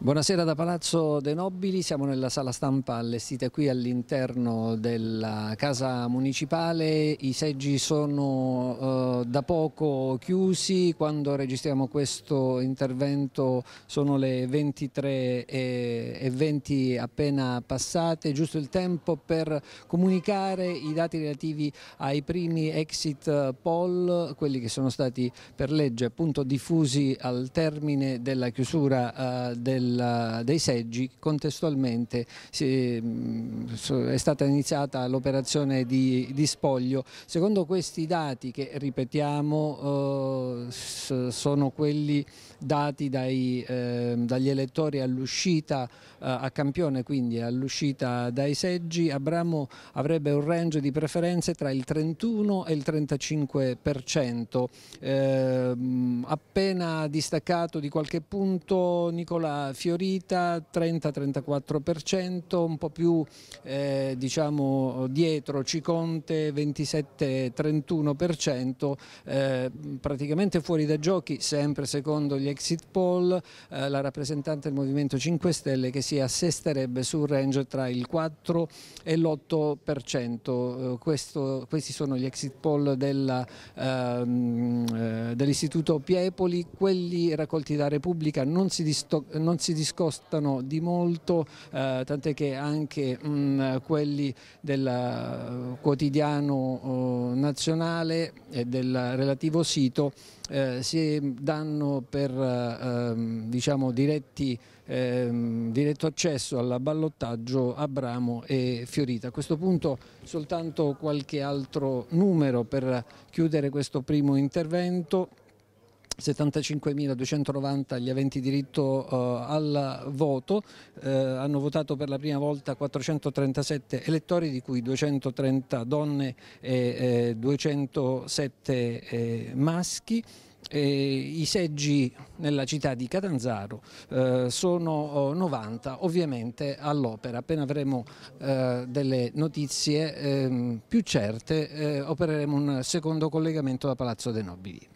Buonasera da Palazzo De Nobili, siamo nella sala stampa allestita qui all'interno della casa municipale, i seggi sono eh, da poco chiusi, quando registriamo questo intervento sono le 23.20 appena passate, giusto il tempo per comunicare i dati relativi ai primi exit poll, quelli che sono stati per legge appunto diffusi al termine della chiusura eh, del del, eh, dei seggi contestualmente si, mm, è stata iniziata l'operazione di, di, spoglio. Secondo questi dati che ripetiamo eh, sono quelli dati dai, eh, dagli elettori all'uscita eh, a campione, quindi all'uscita dai seggi, Abramo avrebbe un range di preferenze tra il 31 e il 35%, eh, appena distaccato di qualche punto Nicola fiorita 30-34%, un po' più eh, diciamo, dietro Ciconte 27-31%, eh, praticamente fuori da giochi sempre secondo gli exit poll, eh, la rappresentante del Movimento 5 Stelle che si assesterebbe sul range tra il 4 e l'8%. Eh, questo, questi sono gli exit poll ehm, eh, dell'istituto Piepoli, quelli raccolti da Repubblica non si, non si si discostano di molto, eh, tant'è che anche mh, mm, quelli del eh, quotidiano eh, nazionale e del relativo sito eh, si danno per eh, ehm, diciamo, diretti, ehm, diretto accesso al ballottaggio Abramo e Fiorita. A questo punto soltanto qualche altro numero per chiudere questo primo intervento. 75.290 gli aventi diritto uh, al voto, uh, hanno votato per la prima volta 437 elettori di cui 230 donne e eh, 207 eh, maschi. Eh, I seggi nella città di Catanzaro eh, sono 90, ovviamente all'opera. Appena avremo eh, delle notizie ehm, più certe eh, opereremo un secondo collegamento da Palazzo dei Nobili.